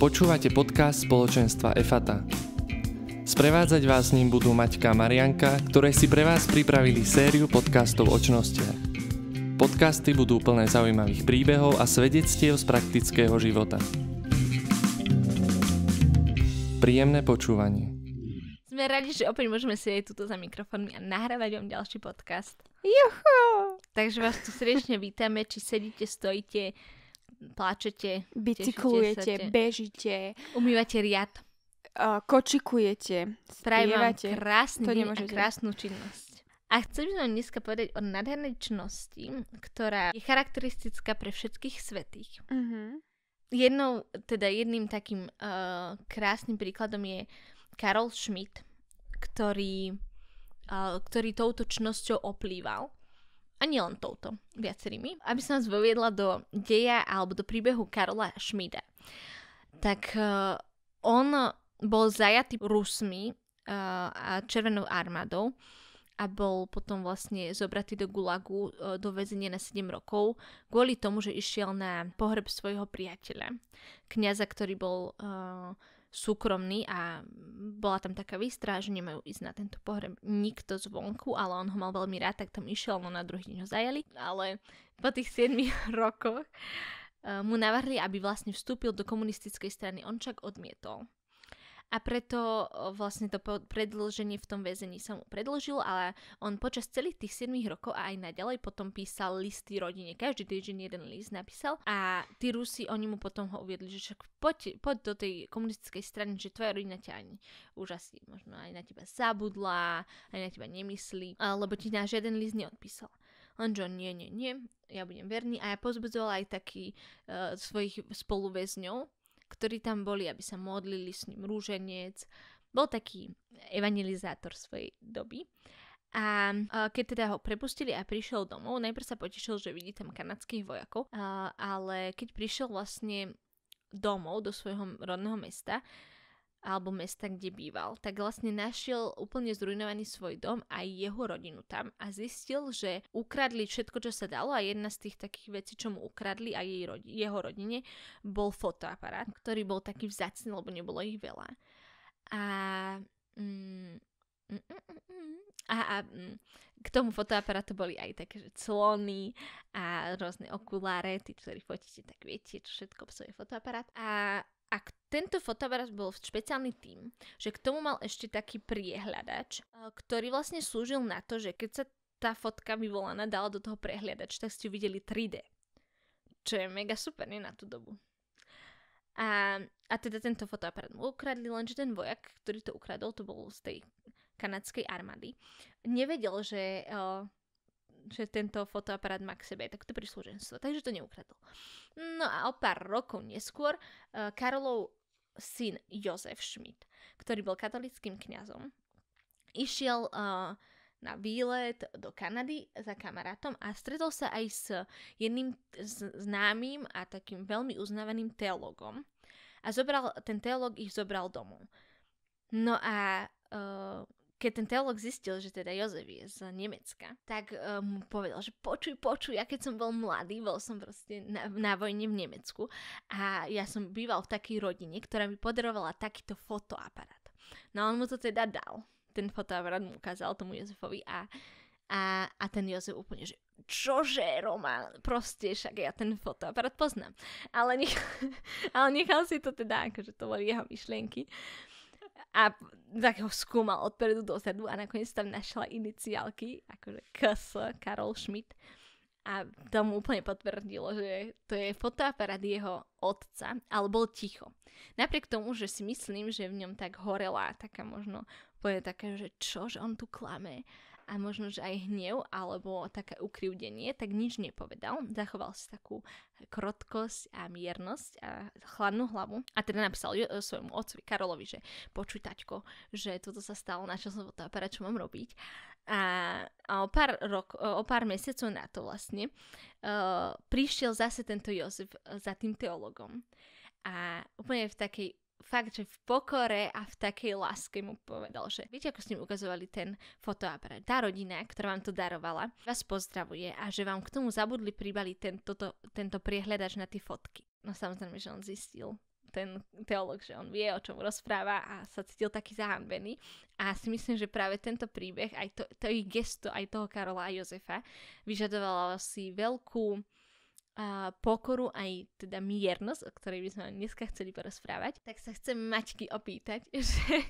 Počúvate podcast spoločenstva EFATA. Sprevádzať vás s ním budú Maťka a Marianka, ktoré si pre vás pripravili sériu podcastov o čnostiach. Podcasty budú plné zaujímavých príbehov a svedectiev z praktického života. Príjemné počúvanie. Sme radi, že opäť môžeme aj tuto za mikrofónmi a nahrávať vám ďalší podcast. Juhu! Takže vás tu srdečne vítame, či sedíte, stojíte, plačete, bicyklujete, bežíte, umývate riad, uh, kočikujete, spievate. krásny to a krásnu činnosť. A chcem vám dneska povedať o činnosti, ktorá je charakteristická pre všetkých svetých. Uh-huh. Jednou, teda jedným takým uh, krásnym príkladom je Karol Schmidt, ktorý, uh, ktorý touto činnosťou oplýval a nielen touto, viacerými, aby som nás voviedla do deja alebo do príbehu Karola Šmida. Tak uh, on bol zajatý Rusmi uh, a Červenou armádou a bol potom vlastne zobratý do Gulagu, uh, do väzenia na 7 rokov, kvôli tomu, že išiel na pohreb svojho priateľa, kniaza, ktorý bol uh, súkromný a bola tam taká výstra, že nemajú ísť na tento pohreb nikto zvonku, ale on ho mal veľmi rád, tak tam išiel, no na druhý deň ho zajali, ale po tých 7 rokoch eh, mu navrhli, aby vlastne vstúpil do komunistickej strany. On však odmietol a preto vlastne to predlženie v tom väzení sa mu predlžil, ale on počas celých tých 7 rokov a aj naďalej potom písal listy rodine. Každý týždeň jeden list napísal a tí Rusi, oni mu potom ho uviedli, že však poď, poď do tej komunistickej strany, že tvoja rodina ťa ani už asi možno aj na teba zabudla, aj na teba nemyslí, lebo ti na žiaden list neodpísal. Lenže on nie, nie, nie, ja budem verný a ja pozbudzovala aj taký uh, svojich spoluväzňov, ktorí tam boli, aby sa modlili s ním rúženec. Bol taký evangelizátor svojej doby. A keď teda ho prepustili a prišiel domov, najprv sa potešil, že vidí tam kanadských vojakov, ale keď prišiel vlastne domov do svojho rodného mesta, alebo mesta, kde býval, tak vlastne našiel úplne zrujnovaný svoj dom a jeho rodinu tam a zistil, že ukradli všetko, čo sa dalo a jedna z tých takých vecí, čo mu ukradli a jej rodi- jeho rodine, bol fotoaparát, ktorý bol taký vzácný, lebo nebolo ich veľa. A, mm, a, a mm, k tomu fotoaparátu boli aj také, že clony a rôzne okuláre, tí, ktorí fotíte, tak viete, čo všetko psuje fotoaparát. A a k tento fotoaparát bol špeciálny tým, že k tomu mal ešte taký priehľadač, e, ktorý vlastne slúžil na to, že keď sa tá fotka vyvolaná dala do toho prehliadač, tak ste videli 3D. Čo je mega super, nie na tú dobu. A, a teda tento fotoaparát mu ukradli, lenže ten vojak, ktorý to ukradol, to bol z tej kanadskej armády, nevedel, že, o, e, že tento fotoaparát má k sebe takto prísluženstvo, takže to neukradol. No a o pár rokov neskôr e, Karolov syn Jozef Schmidt, ktorý bol katolickým kňazom. Išiel uh, na výlet do Kanady za kamarátom a stretol sa aj s jedným známym a takým veľmi uznávaným teologom. A zobral, ten teolog ich zobral domov. No a uh, keď ten teolog zistil, že teda Jozef je z Nemecka, tak eh, mu um, povedal, že počuj, počuj, ja keď som bol mladý, bol som proste na, na vojne v Nemecku a ja som býval v takej rodine, ktorá mi podarovala takýto fotoaparát. No on mu to teda dal. Ten fotoaparát mu ukázal tomu Jozefovi a a, a ten Jozef úplne, že čože Roma, proste však ja ten fotoaparát poznám. Ale, nechal, ale nechal si to teda, akože to boli jeho myšlienky a tak ho skúmal odpredu do zadu a nakoniec tam našla iniciálky, akože KS, Karol Schmidt. A to mu úplne potvrdilo, že to je fotoaparát jeho otca, ale bol ticho. Napriek tomu, že si myslím, že v ňom tak horela taká možno, povedať také, že čo, že on tu klame a možno, že aj hnev alebo také ukriúdenie, tak nič nepovedal. Zachoval si takú krotkosť a miernosť a chladnú hlavu. A teda napísal svojmu otcovi Karolovi, že počuj taťko, že toto sa stalo, na čo som to opera, čo mám robiť. A, a o, pár rok, o pár mesiacov na to vlastne uh, prišiel zase tento Jozef za tým teologom. A úplne v takej fakt, že v pokore a v takej láske mu povedal, že viete, ako s ním ukazovali ten fotoaparát. Tá rodina, ktorá vám to darovala, vás pozdravuje a že vám k tomu zabudli pribali ten, toto, tento priehľadač na tie fotky. No samozrejme, že on zistil ten teolog, že on vie, o čom rozpráva a sa cítil taký zahambený. A si myslím, že práve tento príbeh, aj to, to ich gesto, aj toho Karola a Jozefa, vyžadovalo si veľkú a pokoru, aj teda miernosť, o ktorej by sme dneska chceli porozprávať, tak sa chcem mačky opýtať, že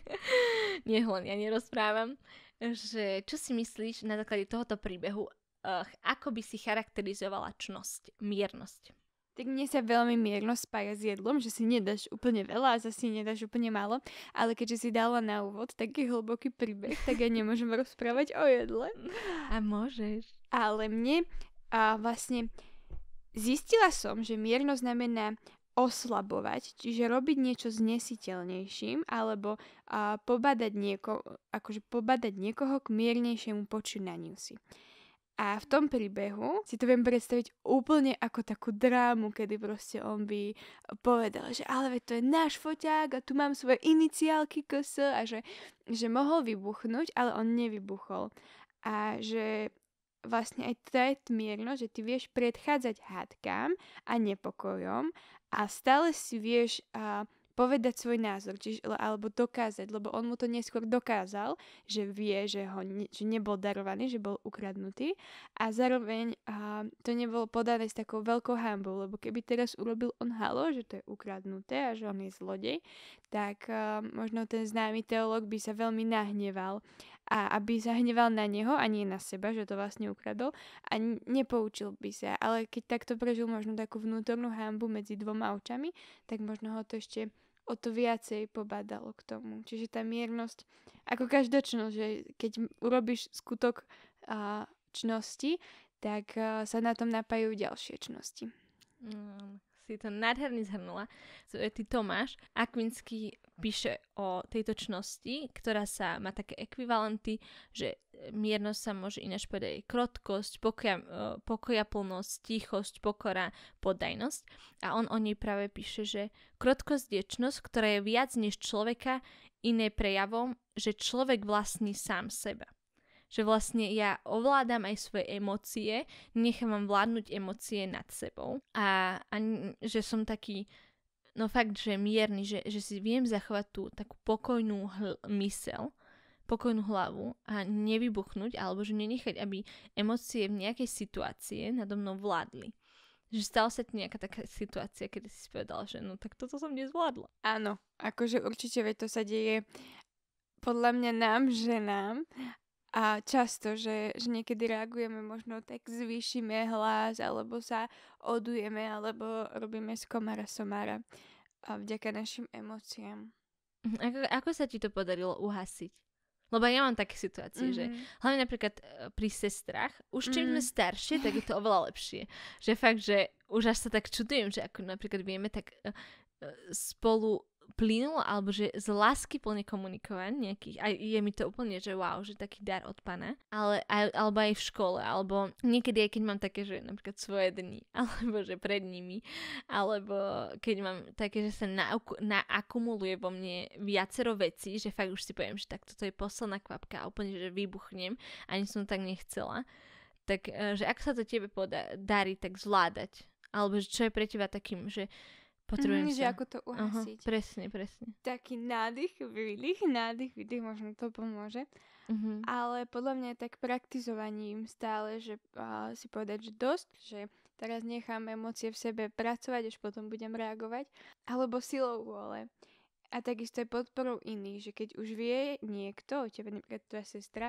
nie len ja nerozprávam, že čo si myslíš na základe tohoto príbehu, eh, ako by si charakterizovala čnosť, miernosť? tak mne sa veľmi mierno spája s jedlom, že si nedáš úplne veľa a zase nedáš úplne málo, ale keďže si dala na úvod taký hlboký príbeh, tak ja nemôžem rozprávať o jedle. A môžeš. Ale mne a vlastne Zistila som, že mierno znamená oslabovať, čiže robiť niečo znesiteľnejším alebo uh, pobadať, nieko, akože pobadať niekoho k miernejšiemu počínaniu si. A v tom príbehu si to viem predstaviť úplne ako takú drámu, kedy proste on by povedal, že ale veď to je náš foťák a tu mám svoje iniciálky KS a že, že mohol vybuchnúť, ale on nevybuchol. A že vlastne aj tá je tmierno, že ty vieš predchádzať hádkam a nepokojom a stále si vieš a, povedať svoj názor, čiže, alebo dokázať, lebo on mu to neskôr dokázal, že vie, že, ho ne, že nebol darovaný, že bol ukradnutý a zároveň a, to nebolo podané s takou veľkou hambou, lebo keby teraz urobil on halo, že to je ukradnuté a že on je zlodej, tak a, možno ten známy teológ by sa veľmi nahneval a aby zahneval hneval na neho a nie na seba, že to vlastne ukradol a nepoučil by sa. Ale keď takto prežil možno takú vnútornú hambu medzi dvoma očami, tak možno ho to ešte o to viacej pobádalo k tomu. Čiže tá miernosť, ako každočnosť, že keď urobíš skutok uh, čnosti, tak uh, sa na tom napajú ďalšie čnosti. Mm, si to nádherný zhrnula. Ty Tomáš Akvinský píše o tejto čnosti, ktorá sa má také ekvivalenty, že e, miernosť sa môže ináč povedať krotkosť, e, pokoja, plnosť, tichosť, pokora, poddajnosť. A on o nej práve píše, že krotkosť je čnosť, ktorá je viac než človeka iné prejavom, že človek vlastní sám seba že vlastne ja ovládam aj svoje emócie, nechám vám vládnuť emócie nad sebou a, a že som taký no fakt, že mierny, že, že si viem zachovať tú takú pokojnú hl- mysel, pokojnú hlavu a nevybuchnúť, alebo že nenechať, aby emócie v nejakej situácie nado mnou vládli. Že stala sa ti nejaká taká situácia, kedy si povedal, že no tak toto som nezvládla. Áno, akože určite veď to sa deje podľa mňa nám, ženám, a často, že, že niekedy reagujeme, možno tak zvýšime hlas, alebo sa odujeme, alebo robíme z komara somára a vďaka našim emóciám. Mhm, ako, ako sa ti to podarilo uhasiť? Lebo ja mám také situácie, mm-hmm. že mhm. hlavne napríklad e, pri sestrach, už čím mm-hmm. sme mhm. staršie, tak je to oveľa lepšie. Že fakt, že už až sa tak čudujem, že ako napríklad vieme tak e, e, spolu plynulo, alebo že z lásky plne komunikovať nejakých, aj je mi to úplne, že wow, že taký dar od pana, ale aj, alebo aj v škole, alebo niekedy aj keď mám také, že napríklad svoje dni, alebo že pred nimi, alebo keď mám také, že sa na, naakumuluje vo mne viacero vecí, že fakt už si poviem, že tak toto je posledná kvapka a úplne, že vybuchnem, ani som tak nechcela, tak eh, že ak sa to tebe podarí, tak zvládať, alebo že čo je pre teba takým, že Potrebujem mm, sa. Že ako to uhasiť. Aha, presne, presne. Taký nádych, výdych, nádych, výdych, možno to pomôže. Mm-hmm. Ale podľa mňa tak praktizovaním stále, že uh, si povedať, že dosť, že teraz nechám emócie v sebe pracovať, až potom budem reagovať. Alebo silou vôle. A takisto aj podporou iných, že keď už vie niekto, o tebe napríklad tvoja sestra,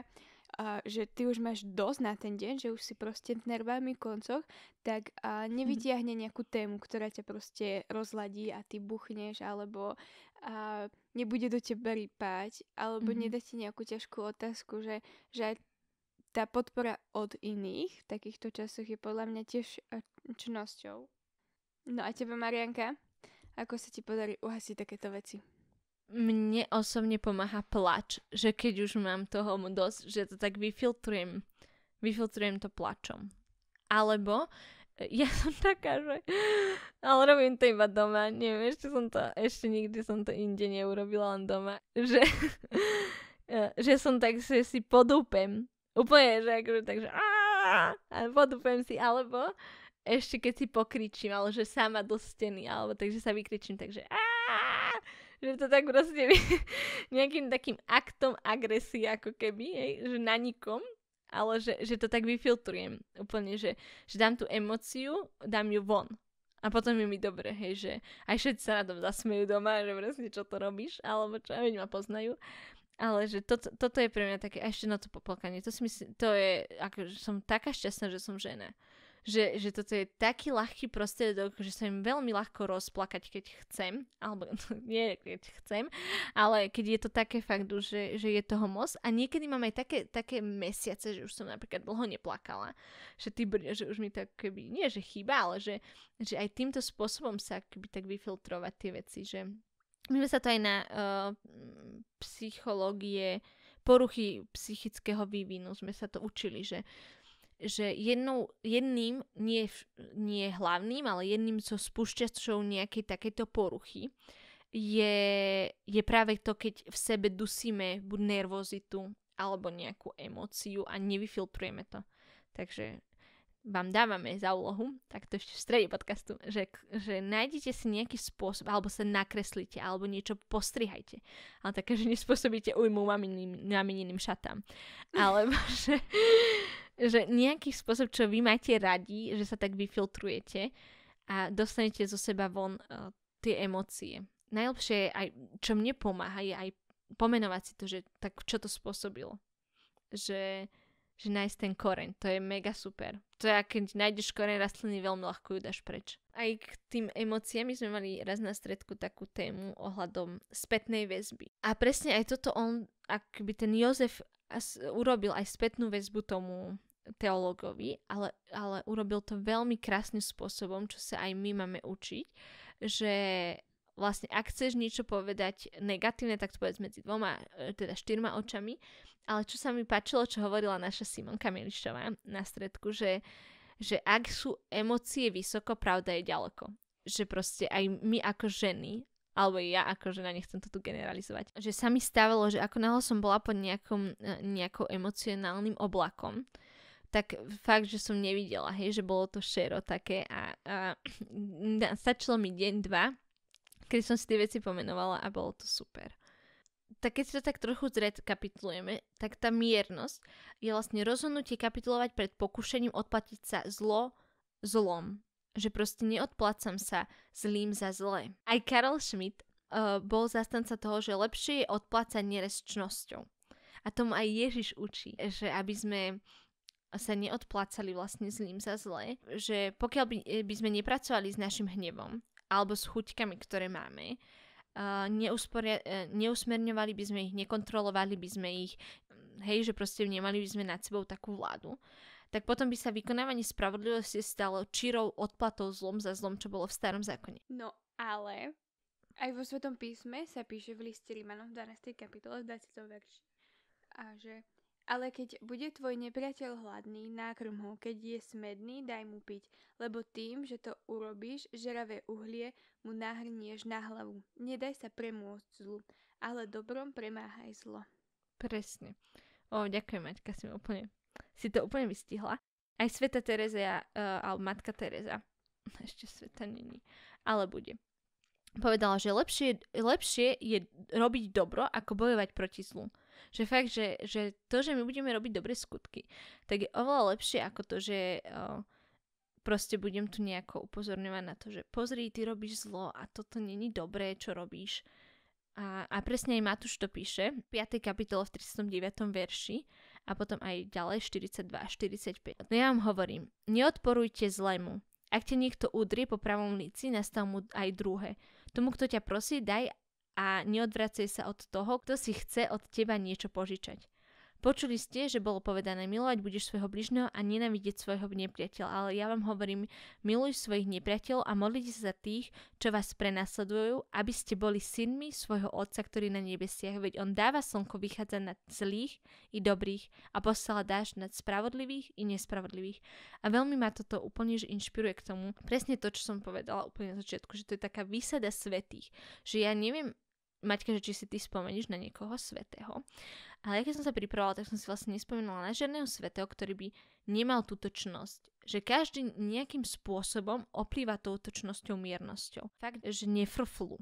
a že ty už máš dosť na ten deň, že už si proste v nervami koncoch, tak a nevytiahne mhm. nejakú tému, ktorá ťa proste rozladí a ty buchneš, alebo a nebude do teba rýpať, alebo mm-hmm. nedá ti nejakú ťažkú otázku, že, že aj tá podpora od iných v takýchto časoch je podľa mňa tiež e, činnosťou. No a tebe, Marianka, ako sa ti podarí uhasiť takéto veci? mne osobne pomáha plač, že keď už mám toho dosť, že to tak vyfiltrujem, vyfiltrujem to plačom. Alebo e, ja som taká, že ale robím to iba doma, neviem, ešte som to, ešte nikdy som to inde neurobila len doma, že, e, že som tak, že si podúpem, úplne, že akože takže a podúpem si, alebo ešte keď si pokričím, ale že sama do steny, alebo takže sa vykričím, takže a že to tak proste nejakým takým aktom agresie ako keby, hej, že na nikom, ale že, že to tak vyfiltrujem úplne, že, že dám tú emociu, dám ju von. A potom je mi dobre, hej, že aj všetci sa na tom zasmejú doma, že vlastne čo to robíš, alebo čo, veď ma poznajú. Ale že to, to, toto je pre mňa také, a ešte na to poplakanie, to si myslím, to je, akože som taká šťastná, že som žena že, že toto je taký ľahký prostriedok, že sa im veľmi ľahko rozplakať, keď chcem, alebo nie, keď chcem, ale keď je to také fakt, že, že je toho moc a niekedy mám aj také, také mesiace, že už som napríklad dlho neplakala, že, ty, že už mi tak keby, nie že chýba, ale že, že aj týmto spôsobom sa keby tak vyfiltrovať tie veci, že my sme sa to aj na uh, psychológie poruchy psychického vývinu sme sa to učili, že že jednou, jedným, nie, nie hlavným, ale jedným zo so spúšťačov nejakej takéto poruchy je, je práve to, keď v sebe dusíme buď nervozitu alebo nejakú emóciu a nevyfiltrujeme to. Takže vám dávame za úlohu, tak to ešte v strede podcastu, že, že nájdete si nejaký spôsob, alebo sa nakreslite, alebo niečo postrihajte. Ale také, že nespôsobíte ujmu mamininým šatám. Alebo že, že nejaký spôsob, čo vy máte radi, že sa tak vyfiltrujete a dostanete zo seba von uh, tie emócie. Najlepšie aj, čo mne pomáha, je aj pomenovať si to, že tak čo to spôsobilo. Že, že nájsť ten koreň, to je mega super. To je, keď nájdeš koreň rastliny, veľmi ľahko ju dáš preč. Aj k tým emóciám my sme mali raz na stredku takú tému ohľadom spätnej väzby. A presne aj toto on, ak by ten Jozef urobil aj spätnú väzbu tomu teologovi, ale, ale urobil to veľmi krásnym spôsobom, čo sa aj my máme učiť, že vlastne ak chceš niečo povedať negatívne, tak to povedz medzi dvoma, e, teda štyrma očami, ale čo sa mi páčilo, čo hovorila naša Simonka Milišová na stredku, že, že ak sú emócie vysoko, pravda je ďaleko. Že proste aj my ako ženy, alebo ja ako žena, nechcem to tu generalizovať, že sa mi stávalo, že ako náhle som bola pod nejakom, e, nejakou emocionálnym oblakom, tak fakt, že som nevidela, hej, že bolo to šero také a, a stačilo mi deň, dva, keď som si tie veci pomenovala a bolo to super. Tak keď si to tak trochu zrekapitulujeme, tak tá miernosť je vlastne rozhodnutie kapitulovať pred pokušením odplatiť sa zlo zlom. Že proste neodplácam sa zlým za zlé. Aj Karol Schmidt uh, bol zastanca toho, že lepšie je odplácať nerezčnosťou. A tomu aj Ježiš učí, že aby sme sa neodplácali vlastne zlým za zlé, že pokiaľ by, e, by sme nepracovali s našim hnevom alebo s chuťkami, ktoré máme, uh, neusporia, uh, neusmerňovali by sme ich, nekontrolovali by sme ich, hej, že proste nemali by sme nad sebou takú vládu, tak potom by sa vykonávanie spravodlivosti stalo čirou odplatou zlom za zlom, čo bolo v starom zákone. No ale aj vo Svetom písme sa píše v liste Rímanom v 12. kapitole v 20. verši a že ale keď bude tvoj nepriateľ hladný, nákrm ho, keď je smedný, daj mu piť, lebo tým, že to urobíš, žeravé uhlie mu nahrnieš na hlavu. Nedaj sa premôcť zlu, ale dobrom premáhaj zlo. Presne. O, ďakujem, Maťka, si úplne, si to úplne vystihla. Aj Sveta Terezia, uh, e, alebo Matka Tereza, ešte Sveta není, ale bude. Povedala, že lepšie, lepšie je robiť dobro, ako bojovať proti zlu. Že fakt, že, že to, že my budeme robiť dobré skutky, tak je oveľa lepšie ako to, že o, eh, proste budem tu nejako upozorňovať na to, že pozri, ty robíš zlo a toto není dobré, čo robíš. A, a presne aj Matúš to píše 5. kapitolo v 39. verši a potom aj ďalej 42 a 45. No ja vám hovorím, neodporujte zlému. Ak ťa niekto udrie po pravom líci, nastav mu aj druhé. Tomu, kto ťa prosí, daj a neodvracuje sa od toho, kto si chce od teba niečo požičať. Počuli ste, že bolo povedané milovať budeš svojho bližného a nenávidieť svojho nepriateľa, ale ja vám hovorím, miluj svojich nepriateľov a modlite sa za tých, čo vás prenasledujú, aby ste boli synmi svojho Otca, ktorý na nebesiach, veď On dáva slnko vychádza nad zlých i dobrých a posiela dáš nad spravodlivých i nespravodlivých. A veľmi ma toto úplne že inšpiruje k tomu, presne to, čo som povedala úplne na začiatku, že to je taká výsada svetých, že ja neviem, Maťka, že či si ty spomeníš na niekoho svetého, ale keď som sa pripravovala, tak som si vlastne nespomenula na žiadneho svetého, ktorý by nemal túto čnosť. Že každý nejakým spôsobom oplýva touto čnosťou miernosťou. Fakt, že nefrflu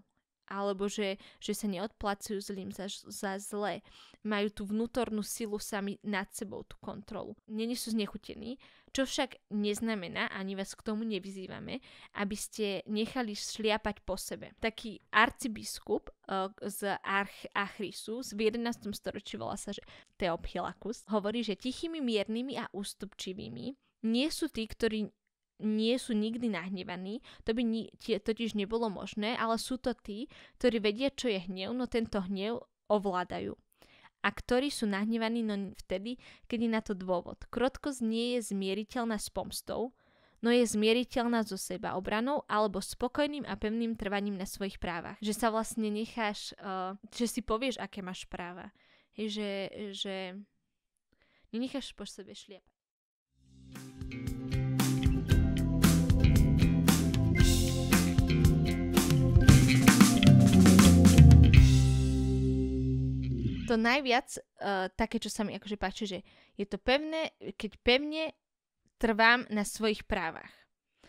alebo že, že sa neodplacujú zlým za, za zlé. Majú tú vnútornú silu sami nad sebou, tú kontrolu. Není sú znechutení čo však neznamená, ani vás k tomu nevyzývame, aby ste nechali šliapať po sebe. Taký arcibiskup eh, z Arch- Achrisu z 11. storočí volá sa že Teophilakus, hovorí, že tichými, miernymi a ústupčivými nie sú tí, ktorí nie sú nikdy nahnevaní, to by ni- tie, totiž nebolo možné, ale sú to tí, ktorí vedia, čo je hnev, no tento hnev ovládajú a ktorí sú nahnevaní no vtedy, keď je na to dôvod. Krotkosť nie je zmieriteľná s pomstou, no je zmieriteľná zo seba obranou alebo spokojným a pevným trvaním na svojich právach. Že sa vlastne necháš, uh, že si povieš, aké máš práva. Hej, že, že nenecháš po sebe šliepať. to najviac uh, také, čo sa mi akože páči, že je to pevné, keď pevne trvám na svojich právach.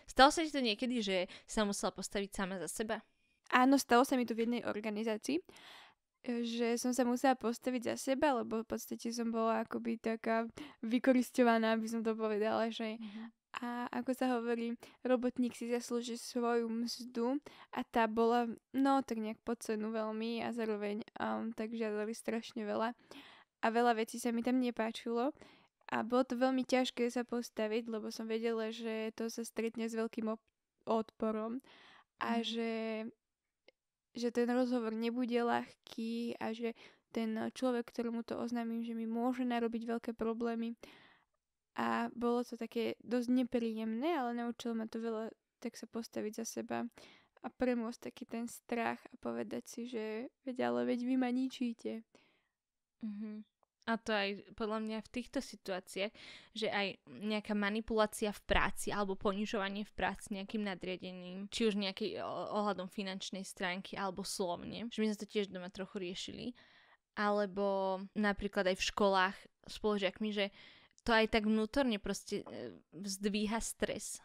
Stalo sa ti to niekedy, že sa musela postaviť sama za seba? Áno, stalo sa mi to v jednej organizácii, eh, že som sa musela postaviť za seba, lebo v podstate som bola akoby taká vykoristovaná, by som to povedala, že mhm a ako sa hovorí, robotník si zaslúži svoju mzdu a tá bola, no tak nejak po cenu veľmi a zároveň um, tak žiadali strašne veľa a veľa vecí sa mi tam nepáčilo a bolo to veľmi ťažké sa postaviť, lebo som vedela, že to sa stretne s veľkým op- odporom a mm. že, že ten rozhovor nebude ľahký a že ten človek, ktorému to oznámim, že mi môže narobiť veľké problémy, a bolo to také dosť nepríjemné, ale naučilo ma to veľa tak sa postaviť za seba a premôcť taký ten strach a povedať si, že veď ale veď vy ma ničíte. Mm-hmm. A to aj podľa mňa v týchto situáciách, že aj nejaká manipulácia v práci alebo ponižovanie v práci nejakým nadriadením, či už nejaký ohľadom finančnej stránky alebo slovne, že my sme to tiež doma trochu riešili, alebo napríklad aj v školách spoložiakmi, že to aj tak vnútorne proste e, vzdvíha stres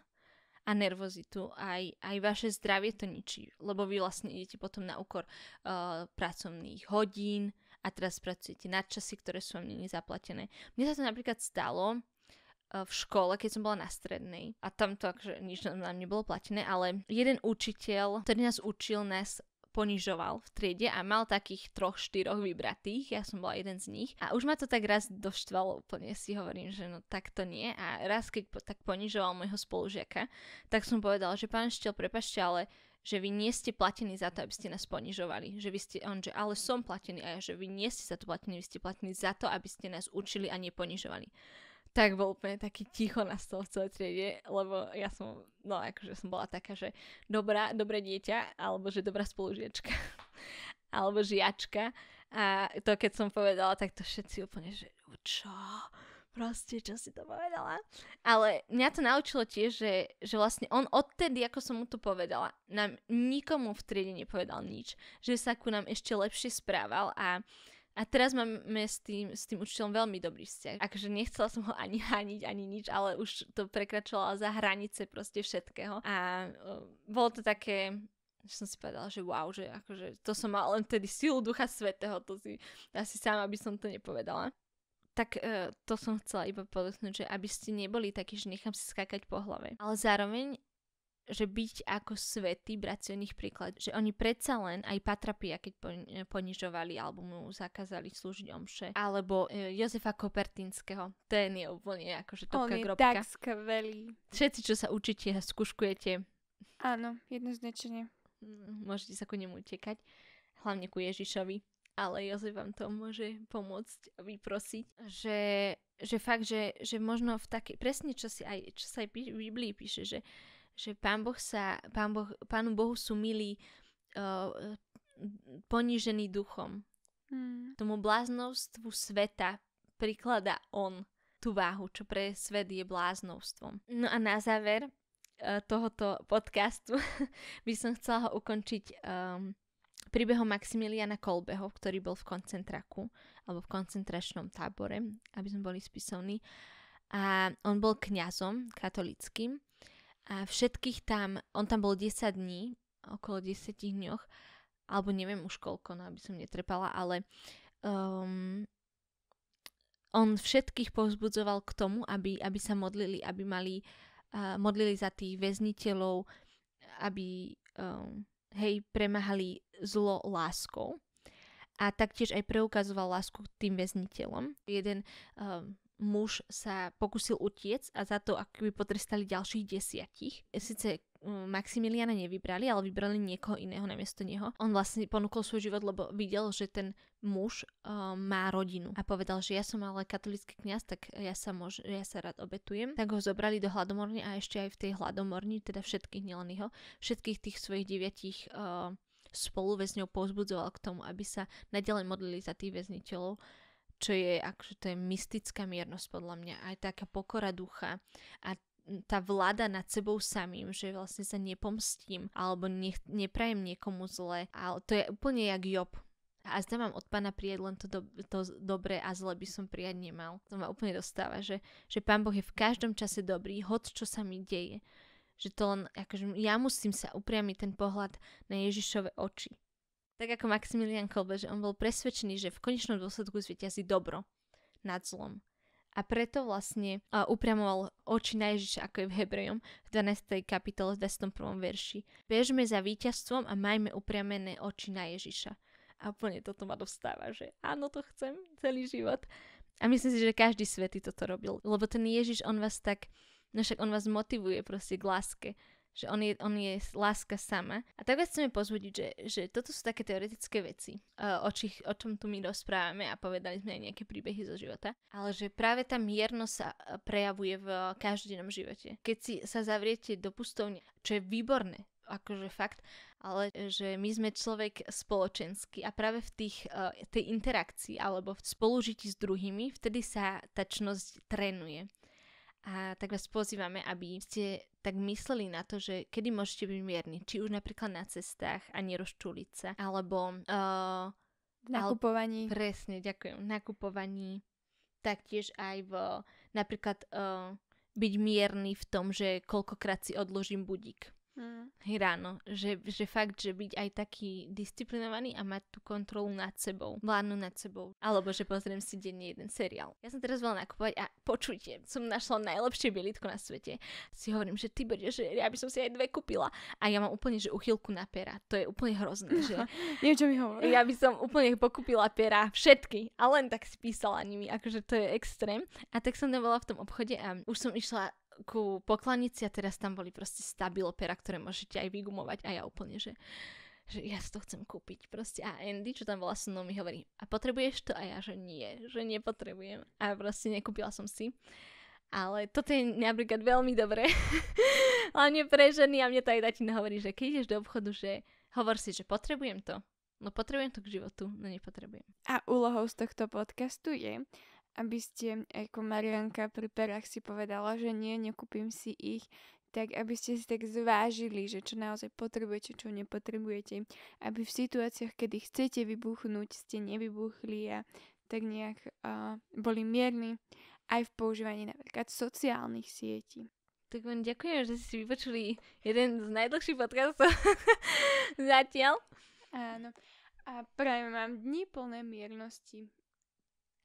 a nervozitu, aj, aj vaše zdravie to ničí, lebo vy vlastne idete potom na úkor uh, pracovných hodín a teraz pracujete na časy, ktoré sú vám nezaplatené. Mne sa to napríklad stalo uh, v škole, keď som bola na strednej a tam to akože nič nám nebolo platené, ale jeden učiteľ, ktorý nás učil, nás ponižoval v triede a mal takých troch, štyroch vybratých, ja som bola jeden z nich a už ma to tak raz doštvalo úplne, si hovorím, že no tak to nie a raz keď po, tak ponižoval môjho spolužiaka, tak som povedal, že pán Štel, prepašte, ale že vy nie ste platení za to, aby ste nás ponižovali. Že vy ste, on, že ale som platený a ja, že vy nie ste za to platení, vy ste platení za to, aby ste nás učili a neponižovali tak bol úplne taký ticho na stôl v celej triede, lebo ja som, no akože som bola taká, že dobrá, dobré dieťa, alebo že dobrá spolužiačka, alebo žiačka. A to keď som povedala, tak to všetci úplne, že čo? Proste, čo si to povedala? Ale mňa to naučilo tiež, že, že vlastne on odtedy, ako som mu to povedala, nám nikomu v triede nepovedal nič. Že sa ku nám ešte lepšie správal a uh, a teraz máme s tým, s tým učiteľom veľmi dobrý vzťah. Akože nechcela som ho ani haniť, ani nič, ale už to prekračovala za hranice proste všetkého. A uh, bolo to také že som si povedala, že wow, že akože to som mala len vtedy silu Ducha Svetého, to si asi sama by som to nepovedala. Tak uh, to som chcela iba podotknúť, že aby ste neboli takí, že nechám si skákať po hlave. Ale zároveň že byť ako svety, brať si o nich príklad, že oni predsa len aj Patrapia, keď ponižovali alebo mu zakázali slúžiť omše, alebo e, Jozefa Kopertinského, ten je úplne že topka On grobka. tak skvelý. Všetci, čo sa učíte a skúškujete. Áno, jednoznačne. Mm, môžete sa ku nemu utekať, hlavne ku Ježišovi. Ale Jozef vám to môže pomôcť vyprosiť, že že fakt, že, že možno v takej, presne čo, si aj, čo sa aj v Biblii píše, že že pán boh sa, pán boh, pánu Bohu sú milí uh, duchom. Hmm. Tomu bláznovstvu sveta priklada on tú váhu, čo pre svet je bláznovstvom. No a na záver uh, tohoto podcastu by som chcela ho ukončiť um, príbehom Maximiliana Kolbeho, ktorý bol v koncentraku alebo v koncentračnom tábore, aby sme boli spisovní. A on bol kňazom katolickým a všetkých tam, on tam bol 10 dní, okolo 10 dňoch, alebo neviem už koľko, no aby som netrepala, ale um, on všetkých povzbudzoval k tomu, aby, aby sa modlili, aby mali, uh, modlili za tých väzniteľov, aby um, hej, premahali zlo láskou a taktiež aj preukazoval lásku tým väzniteľom. Jeden um, muž sa pokusil utiec a za to akoby potrestali ďalších desiatich. Sice mm, Maximiliana nevybrali, ale vybrali niekoho iného namiesto neho. On vlastne ponúkol svoj život, lebo videl, že ten muž um, má rodinu a povedal, že ja som ale katolický kňaz, tak ja sa, môž, ja sa rád obetujem. Tak ho zobrali do hladomorne a ešte aj v tej hladomorni, teda všetkých, nielen jeho, všetkých tých svojich deviatich um, spoluväzňov povzbudzoval k tomu, aby sa nadalej modlili za tých väzniteľov čo je, akože to je mystická miernosť podľa mňa, aj taká pokora ducha a tá vláda nad sebou samým, že vlastne sa nepomstím alebo nech, neprajem niekomu zle. Ale to je úplne jak Job. A zda mám od pána prijať len to, do, to dobré a zle by som prijať nemal. To ma úplne dostáva, že, že pán Boh je v každom čase dobrý, hoď čo sa mi deje. Že to len, akože ja musím sa upriamiť ten pohľad na Ježišove oči tak ako Maximilian Kolbe, že on bol presvedčený, že v konečnom dôsledku zvíťazí dobro nad zlom. A preto vlastne uh, upriamoval oči na Ježiša, ako je v Hebrejom, v 12. kapitole, v 21. verši. Bežme za víťazstvom a majme upriamené oči na Ježiša. A úplne toto ma dostáva, že áno, to chcem celý život. A myslím si, že každý svetý toto robil. Lebo ten Ježiš, on vás tak, no však on vás motivuje proste k láske že on je, on je láska sama. A tak vás chceme pozbudiť, že, že toto sú také teoretické veci, eh, o, čich, o čom tu my rozprávame a povedali sme aj nejaké príbehy zo života, ale že práve tá miernosť sa eh, prejavuje v každodennom živote. Keď si sa zavriete do pustovne, čo je výborné, akože fakt, ale eh, že my sme človek spoločenský a práve v tých, tej interakcii alebo v spolužití s druhými, vtedy sa tačnosť trénuje. A tak vás pozývame, aby ste tak mysleli na to, že kedy môžete byť mierni. Či už napríklad na cestách a nerozčuliť sa. Alebo... Uh, nakupovaní. Ale, presne, ďakujem. Na nakupovaní. Taktiež aj v napríklad uh, byť mierny v tom, že koľkokrát si odložím budík mm. Ráno, Že, že fakt, že byť aj taký disciplinovaný a mať tú kontrolu nad sebou. Vládnu nad sebou. Alebo že pozriem si denne jeden seriál. Ja som teraz veľa nakupovať a počujte, som našla najlepšie bielitko na svete. Si hovorím, že ty bude, že ja by som si aj dve kúpila. A ja mám úplne, že uchylku na pera. To je úplne hrozné. Že... Niečo mi hovorí. Ja by som úplne pokúpila pera všetky a len tak spísala nimi. Akože to je extrém. A tak som nebola v tom obchode a už som išla ku poklanici a teraz tam boli proste stabilopera, ktoré môžete aj vygumovať a ja úplne, že, že ja si to chcem kúpiť proste. A Andy, čo tam bola so mnou, mi hovorí, a potrebuješ to? A ja, že nie, že nepotrebujem. A proste nekúpila som si. Ale toto je napríklad veľmi dobré. Hlavne pre ženy a mne to aj datina hovorí, že keď ideš do obchodu, že hovor si, že potrebujem to. No potrebujem to k životu, no nepotrebujem. A úlohou z tohto podcastu je, aby ste, ako Marianka pri perách si povedala, že nie, nekúpim si ich, tak aby ste si tak zvážili, že čo naozaj potrebujete, čo nepotrebujete, aby v situáciách, kedy chcete vybuchnúť, ste nevybuchli a tak nejak uh, boli mierni aj v používaní napríklad sociálnych sietí. Tak vám ďakujem, že ste si vypočuli jeden z najdlhších podcastov zatiaľ. Áno. A prajem vám dni plné miernosti.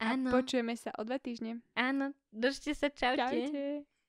Áno. Počujeme sa o dva týždne. Áno, držte sa, čaute. Čaute.